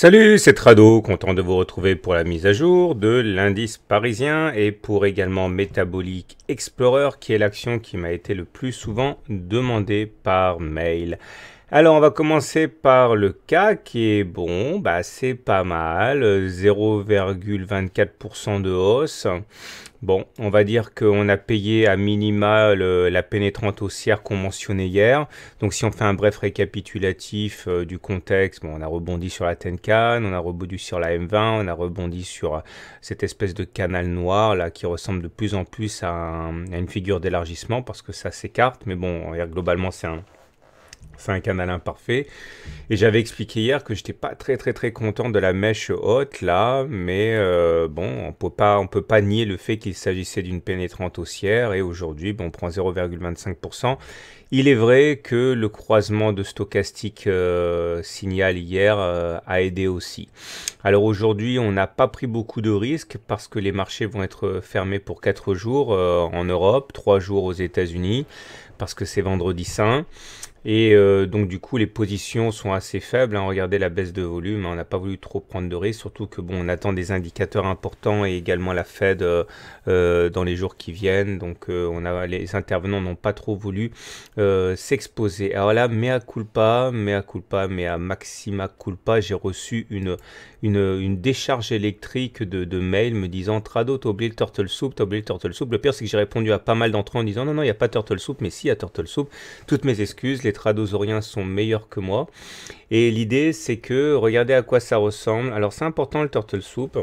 Salut, c'est Trado, content de vous retrouver pour la mise à jour de l'indice parisien et pour également Metabolic Explorer qui est l'action qui m'a été le plus souvent demandée par mail. Alors on va commencer par le cas qui est bon, bah c'est pas mal, 0,24% de hausse. Bon, on va dire qu'on a payé à minima la pénétrante haussière qu'on mentionnait hier. Donc si on fait un bref récapitulatif euh, du contexte, on a rebondi sur la Tenkan, on a rebondi sur la M20, on a rebondi sur euh, cette espèce de canal noir là qui ressemble de plus en plus à, à une figure d'élargissement parce que ça s'écarte, mais bon, globalement c'est un c'est un canal imparfait. Et j'avais expliqué hier que j'étais pas très très très content de la mèche haute là, mais euh, bon, on peut pas on peut pas nier le fait qu'il s'agissait d'une pénétrante haussière et aujourd'hui, bon, on prend 0,25%. Il est vrai que le croisement de stochastique euh, signal hier euh, a aidé aussi. Alors aujourd'hui, on n'a pas pris beaucoup de risques parce que les marchés vont être fermés pour 4 jours en Europe, 3 jours aux États-Unis parce que c'est vendredi saint. Et euh, donc du coup, les positions sont assez faibles. Hein. Regardez la baisse de volume, hein. on n'a pas voulu trop prendre de risques, surtout que bon, on attend des indicateurs importants et également la Fed euh, euh, dans les jours qui viennent. Donc on a les intervenants n'ont pas trop voulu s'exposer. Alors là, mea culpa, mea culpa, mea maxima culpa, j'ai reçu une, une, une, décharge électrique de, mail me disant Trado, t'as oublié le turtle soup, t'as oublié le turtle soup. Le pire, c'est que j'ai répondu à pas mal d'entre eux en disant non, non, il n'y a pas turtle soup, mais si, il y a turtle soup. Toutes mes excuses. Les tétradosauriens sont meilleurs que moi. Et l'idée, c'est que, regardez à quoi ça ressemble. Alors, c'est important le turtle soup.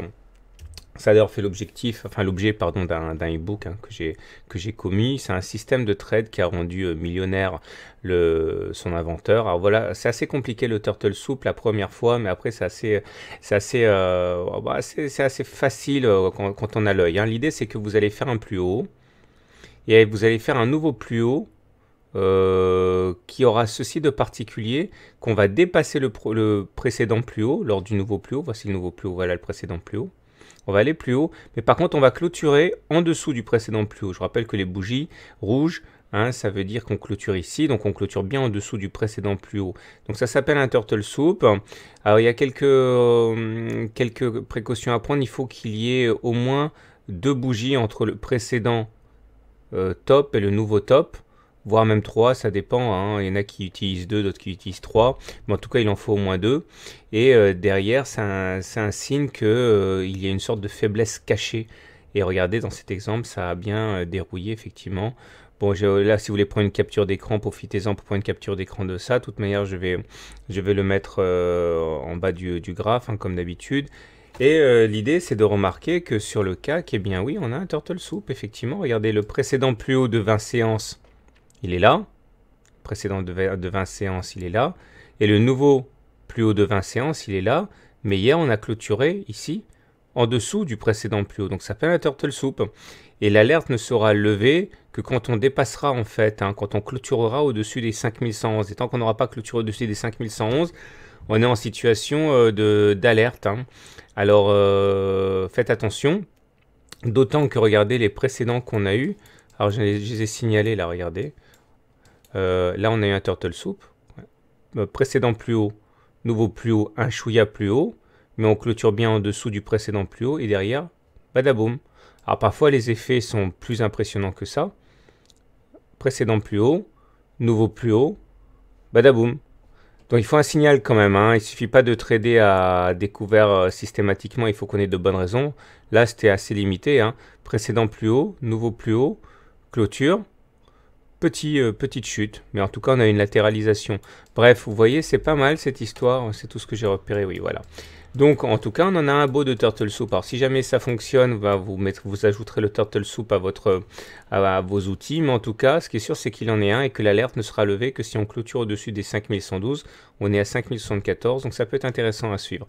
Ça a d'ailleurs fait l'objectif, enfin l'objet pardon d'un e-book hein, que j'ai commis. C'est un système de trade qui a rendu euh, millionnaire le, son inventeur. Alors voilà, c'est assez compliqué le turtle soup la première fois, mais après c'est assez c'est assez euh, oh, bah, c'est assez facile euh, quand, on a l'œil. Hein. L'idée c'est que vous allez faire un plus haut et vous allez faire un nouveau plus haut euh, qui aura ceci de particulier qu'on va dépasser le, précédent plus haut lors du nouveau plus haut. Voici le nouveau plus haut, voilà le précédent plus haut. On va aller plus haut, mais par contre on va clôturer en dessous du précédent plus haut. Je rappelle que les bougies rouges, hein, ça veut dire qu'on clôture ici, donc on clôture bien en dessous du précédent plus haut. Donc ça s'appelle un turtle soup. Alors il y a quelques, euh, précautions à prendre, il faut qu'il y ait au moins deux bougies entre le précédent euh, top et le nouveau top voire même trois, ça dépend. Hein. Il y en a qui utilisent deux, d'autres qui utilisent trois, mais en tout cas il en faut au moins deux. Et euh, derrière, c'est un, signe qu'il euh, il y a une sorte de faiblesse cachée. Et regardez, dans cet exemple, ça a bien euh, dérouillé effectivement. Bon, là, si vous voulez prendre une capture d'écran, profitez-en pour prendre une capture d'écran de ça. De toute manière, je vais, je vais le mettre en bas du, graphe, hein, comme d'habitude. Et l'idée, c'est de remarquer que sur le CAC, eh bien oui, on a un turtle soup, effectivement. Regardez, le précédent plus haut de 20 séances, il est là. précédent de, 20 séances, il est là. Et le nouveau plus haut de 20 séances, il est là. Mais hier, on a clôturé ici, en dessous du précédent plus haut. Donc ça fait un turtle soup. Et l'alerte ne sera levée que quand on dépassera en fait, hein, quand on clôturera au-dessus des 5111. Et tant qu'on n'aura pas clôturé au-dessus des 5111, on est en situation euh, d'alerte. Hein. Alors euh, faites attention, d'autant que regardez les précédents qu'on a eus. Alors je les ai signalés là, regardez. Euh, là, on a eu un turtle soup. Euh, précédent plus haut, nouveau plus haut, un chouïa plus haut. Mais on clôture bien en dessous du précédent plus haut. Et derrière, badaboum. Alors parfois, les effets sont plus impressionnants que ça. Précédent plus haut, nouveau plus haut, badaboum. Donc il faut un signal quand même, Il hein. il suffit pas de trader à découvert euh, systématiquement, il faut qu'on ait de bonnes raisons. Là c'était assez limité, hein. précédent plus haut, nouveau plus haut, clôture, Petit, euh, petite chute, mais en tout cas on a une latéralisation. Bref, vous voyez, c'est pas mal cette histoire, c'est tout ce que j'ai repéré, oui, voilà. Donc en tout cas, on en a un beau de Turtle Soup. Alors si jamais ça fonctionne, bah, vous, mettre, vous ajouterez le Turtle Soup à, votre, à vos outils, mais en tout cas, ce qui est sûr, c'est qu'il en est un et que l'alerte ne sera levée que si on clôture au-dessus des 5112. On est à 5074, donc ça peut être intéressant à suivre.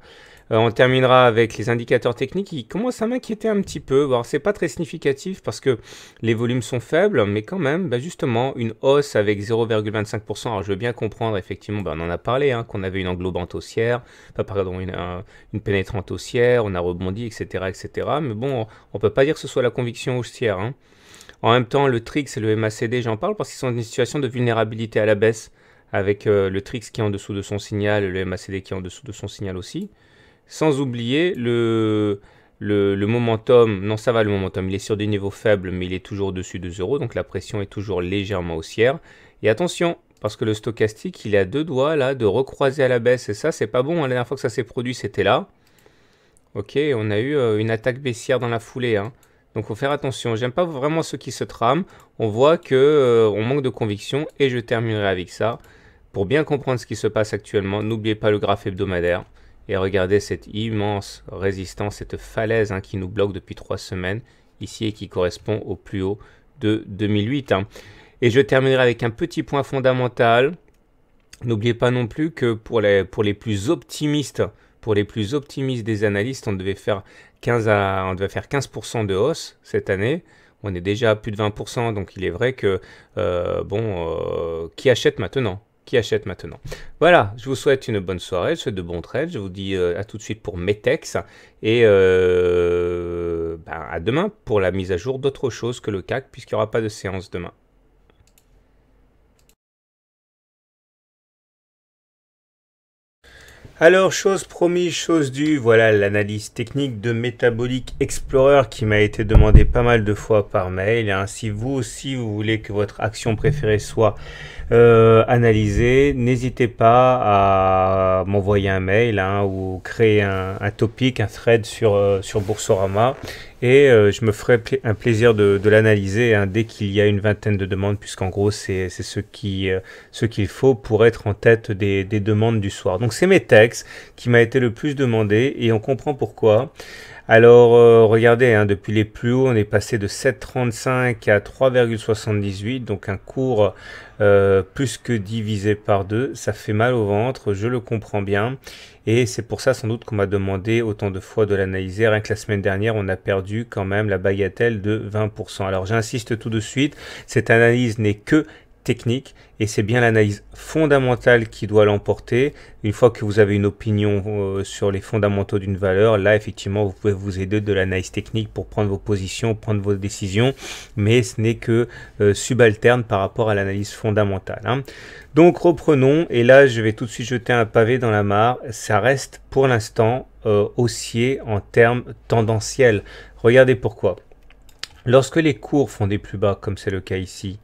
Euh, on terminera avec les indicateurs techniques qui commencent à m'inquiéter un petit peu. Alors, c'est pas très significatif parce que les volumes sont faibles, mais quand même, bah, justement, une hausse avec 0,25%. Alors, je veux bien comprendre, effectivement, bah, on en a parlé, hein, qu'on avait une englobante haussière, une, pénétrante haussière, on a rebondi, etc., etc. Mais bon, on peut pas dire que ce soit la conviction haussière. Hein. En même temps, le TRIX et le MACD, j'en parle parce qu'ils sont dans une situation de vulnérabilité à la baisse avec euh, le TRIX qui est en dessous de son signal, le MACD qui est en dessous de son signal aussi sans oublier le, le, momentum, non ça va le momentum, il est sur des niveaux faibles mais il est toujours au-dessus de 0, donc la pression est toujours légèrement haussière. Et attention, parce que le stochastique il a deux doigts là de recroiser à la baisse et ça c'est pas bon, hein, la dernière fois que ça s'est produit c'était là. Ok, on a eu euh, une attaque baissière dans la foulée. Hein. Donc faut faire attention, j'aime pas vraiment ceux qui se trament, on voit qu'on euh, manque de conviction et je terminerai avec ça. Pour bien comprendre ce qui se passe actuellement, n'oubliez pas le graphe hebdomadaire. Et regardez cette immense résistance, cette falaise hein, qui nous bloque depuis trois semaines ici et qui correspond au plus haut de 2008. Hein. Et je terminerai avec un petit point fondamental. N'oubliez pas non plus que pour les, pour les plus optimistes, pour les plus optimistes des analystes, on devait faire 15 on devait faire 15% de hausse cette année. On est déjà à plus de 20%, donc il est vrai que, euh, bon, euh, qui achète maintenant qui achète maintenant. Voilà, je vous souhaite une bonne soirée, je vous souhaite de bons trades, je vous dis euh, à tout de suite pour Metex et euh, ben, à demain pour la mise à jour d'autres choses que le CAC puisqu'il n'y aura pas de séance demain. Alors, chose promise, chose due, voilà l'analyse technique de Metabolic Explorer qui m'a été demandée pas mal de fois par mail. Hein. Si vous aussi, vous voulez que votre action préférée soit euh, analysée, n'hésitez pas à m'envoyer un mail hein, ou créer un, topic, un thread sur, euh, sur Boursorama et euh, je me ferai un plaisir de, l'analyser hein, dès qu'il y a une vingtaine de demandes, puisqu'en gros, c'est euh, ce qu'il ce faut pour être en tête des, des demandes du soir. Donc, c'est mes textes qui m'a été le plus demandé, et on comprend pourquoi. Alors euh, regardez, hein, depuis les plus hauts, on est passé de 7,35 à 3,78, donc un cours euh, plus que divisé par deux. Ça fait mal au ventre, je le comprends bien. Et c'est pour ça sans doute qu'on m'a demandé autant de fois de l'analyser. Rien que la semaine dernière, on a perdu quand même la bagatelle de 20%. Alors j'insiste tout de suite, cette analyse n'est que technique et c'est bien l'analyse fondamentale qui doit l'emporter. Une fois que vous avez une opinion euh, sur les fondamentaux d'une valeur, là effectivement vous pouvez vous aider de l'analyse technique pour prendre vos positions, prendre vos décisions, mais ce n'est que euh, subalterne par rapport à l'analyse fondamentale. Hein. Donc reprenons et là je vais tout de suite jeter un pavé dans la mare. Ça reste pour l'instant euh, haussier en termes tendanciels. Regardez pourquoi. Lorsque les cours font des plus bas, comme c'est le cas ici,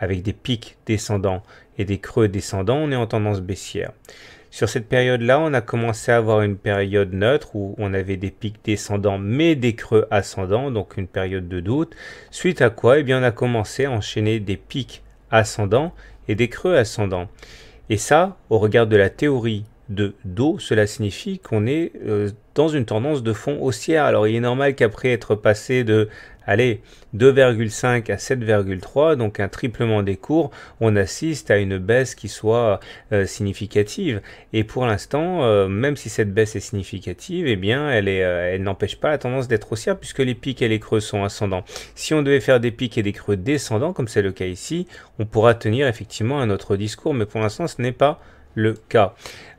avec des pics descendants et des creux descendants, on est en tendance baissière. Sur cette période-là, on a commencé à avoir une période neutre où on avait des pics descendants mais des creux ascendants, donc une période de doute. Suite à quoi, eh bien, on a commencé à enchaîner des pics ascendants et des creux ascendants. Et ça, au regard de la théorie de Do, cela signifie qu'on est euh, dans une tendance de fond haussière. Alors il est normal qu'après être passé de allez, 2,5 à 7,3, donc un triplement des cours, on assiste à une baisse qui soit euh, significative. Et pour l'instant, euh, même si cette baisse est significative, et eh bien, elle, euh, elle n'empêche pas la tendance d'être haussière puisque les pics et les creux sont ascendants. Si on devait faire des pics et des creux descendants, comme c'est le cas ici, on pourra tenir effectivement un autre discours, mais pour l'instant, ce n'est pas le cas.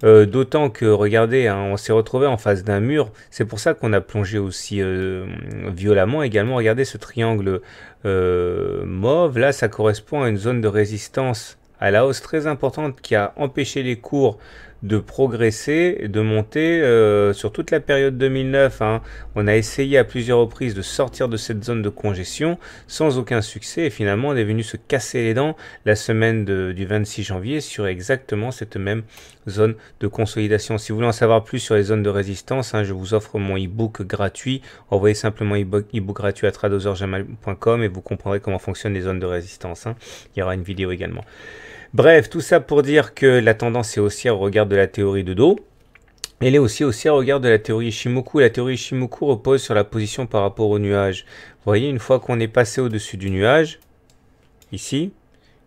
Euh, d'autant que, regardez, hein, on s'est retrouvé en face d'un mur. C'est pour ça qu'on a plongé aussi euh, violemment. Également, regardez ce triangle euh, mauve. Là, ça correspond à une zone de résistance à la hausse très importante qui a empêché les cours de progresser, et de monter euh, sur toute la période 2009. Hein. On a essayé à plusieurs reprises de sortir de cette zone de congestion sans aucun succès et finalement on est venu se casser les dents la semaine du 26 janvier sur exactement cette même zone de consolidation. Si vous voulez en savoir plus sur les zones de résistance, hein, je vous offre mon e-book gratuit. Envoyez simplement ebook book gratuit à Tradosorjamal.com et vous comprendrez comment fonctionnent les zones de résistance. Hein. Il y aura une vidéo également. Bref, tout ça pour dire que la tendance est haussière au regard de la théorie de Do. Elle est aussi haussière au regard de la théorie Shimoku. La théorie Shimoku repose sur la position par rapport au nuage. Vous voyez, une fois qu'on est passé au-dessus du nuage, ici,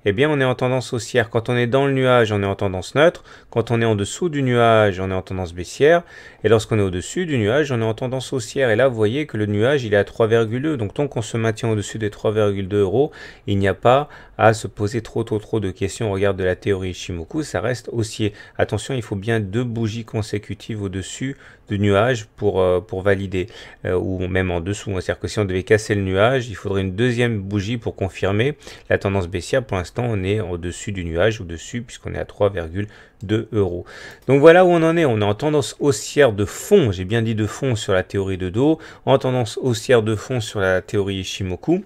eh bien on est en tendance haussière. Quand on est dans le nuage, on est en tendance neutre. Quand on est en dessous du nuage, on est en tendance baissière. Et lorsqu'on est au-dessus du nuage, on est en tendance haussière. Et là, vous voyez que le nuage, il est à 3,2. Donc tant qu'on se maintient au-dessus des 3,2 euros, il n'y a pas à se poser trop trop trop de questions au regard de la théorie Shimoku. Ça reste haussier. Attention, il faut bien deux bougies consécutives au-dessus du nuage pour, euh, pour valider. Euh, ou même en dessous. C'est-à-dire que si on devait casser le nuage, il faudrait une deuxième bougie pour confirmer la tendance baissière. Pour l'instant, on est au-dessus du nuage, ou dessus puisqu'on est à 3,2 euros. Donc voilà où on en est. On est en tendance haussière de fond, j'ai bien dit de fond sur la théorie de Do, en tendance haussière de fond sur la théorie Ishimoku.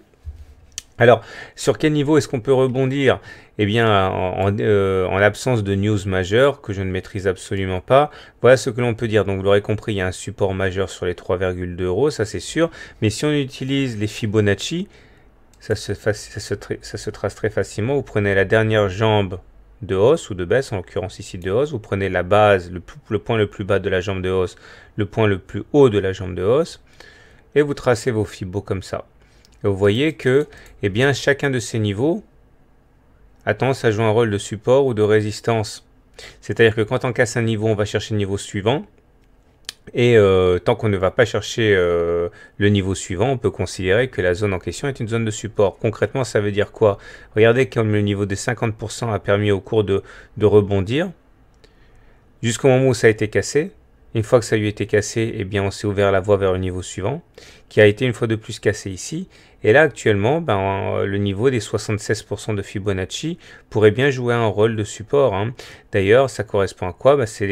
Alors, sur quel niveau est-ce qu'on peut rebondir Eh bien, euh, en, l'absence de news majeures, que je ne maîtrise absolument pas, voilà ce que l'on peut dire. Donc, vous l'aurez compris, il y a un support majeur sur les 3,2 euros, ça c'est sûr. Mais si on utilise les Fibonacci, ça se, trace très facilement. Vous prenez la dernière jambe de hausse ou de baisse, en l'occurrence ici de hausse. Vous prenez la base, le, point le plus bas de la jambe de hausse, le point le plus haut de la jambe de hausse. Et vous tracez vos fibos comme ça. vous voyez que eh bien, chacun de ces niveaux a tendance à jouer un rôle de support ou de résistance. C'est-à-dire que quand on casse un niveau, on va chercher le niveau suivant. Et euh, tant qu'on ne va pas chercher euh, le niveau suivant, on peut considérer que la zone en question est une zone de support. Concrètement, ça veut dire quoi Regardez comme le niveau des 50% a permis au cours de, de rebondir. Jusqu'au moment où ça a été cassé, une fois que ça lui été cassé, eh bien, on s'est ouvert la voie vers le niveau suivant, qui a été une fois de plus cassé ici. Et là, actuellement, ben, euh, le niveau des 76% de Fibonacci pourrait bien jouer un rôle de support. Hein. D'ailleurs, ça correspond à quoi ben, C'est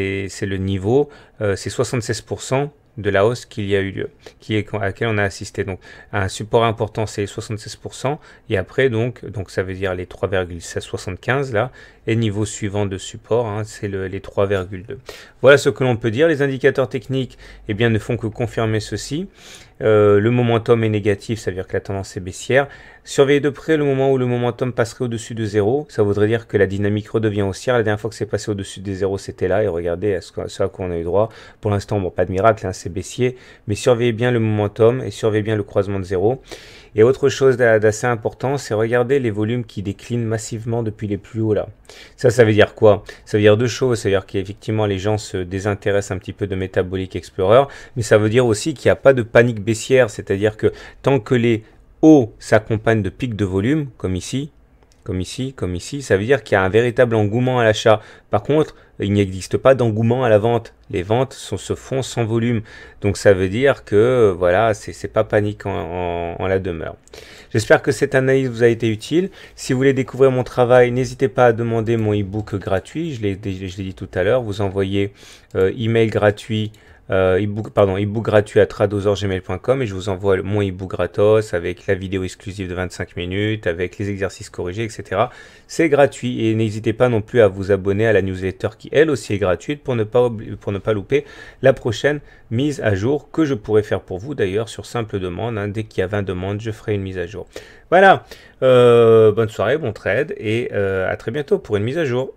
le niveau, euh, c'est 76% de la hausse qu'il y a eu lieu, qui est, à laquelle on a assisté. Donc, un support important, c'est 76%, et après, donc, donc, ça veut dire les 3,75 là, et niveau suivant de support, hein, c'est les 3,2. Voilà ce que l'on peut dire. Les indicateurs techniques eh bien, ne font que confirmer ceci. Euh, le momentum est négatif, ça veut dire que la tendance est baissière. Surveillez de près le moment où le momentum passerait au-dessus de 0. Ça voudrait dire que la dynamique redevient haussière. La dernière fois que c'est passé au-dessus des 0, c'était là. Et regardez à ce, à quoi on a eu droit. Pour l'instant, bon, pas de miracle, hein, c'est baissier. Mais surveillez bien le momentum et surveillez bien le croisement de zéro. Et autre chose d'assez important, c'est regarder les volumes qui déclinent massivement depuis les plus hauts là. Ça, ça veut dire quoi Ça veut dire deux choses. Ça veut dire qu'effectivement, les gens se désintéressent un petit peu de Metabolic Explorer, mais ça veut dire aussi qu'il n'y a pas de panique baissière. C'est-à-dire que tant que les hauts s'accompagnent de pics de volume, comme ici, comme ici, comme ici, ça veut dire qu'il y a un véritable engouement à l'achat. Par contre, il n'existe pas d'engouement à la vente. Les ventes sont, se font sans volume. Donc ça veut dire que voilà, c'est pas panique en, la demeure. J'espère que cette analyse vous a été utile. Si vous voulez découvrir mon travail, n'hésitez pas à demander mon e-book gratuit. Je l'ai dit tout à l'heure. Vous envoyez e email gratuit euh, pardon, ebook gratuit à tradosorgmail.com et je vous envoie mon ebook gratos avec la vidéo exclusive de 25 minutes, avec les exercices corrigés, etc. C'est gratuit et n'hésitez pas non plus à vous abonner à la newsletter qui elle aussi est gratuite pour ne pas, pour ne pas louper la prochaine mise à jour que je pourrai faire pour vous d'ailleurs sur simple demande. Hein. Dès qu'il y a 20 demandes, je ferai une mise à jour. Voilà, euh, bonne soirée, bon trade et euh, à très bientôt pour une mise à jour.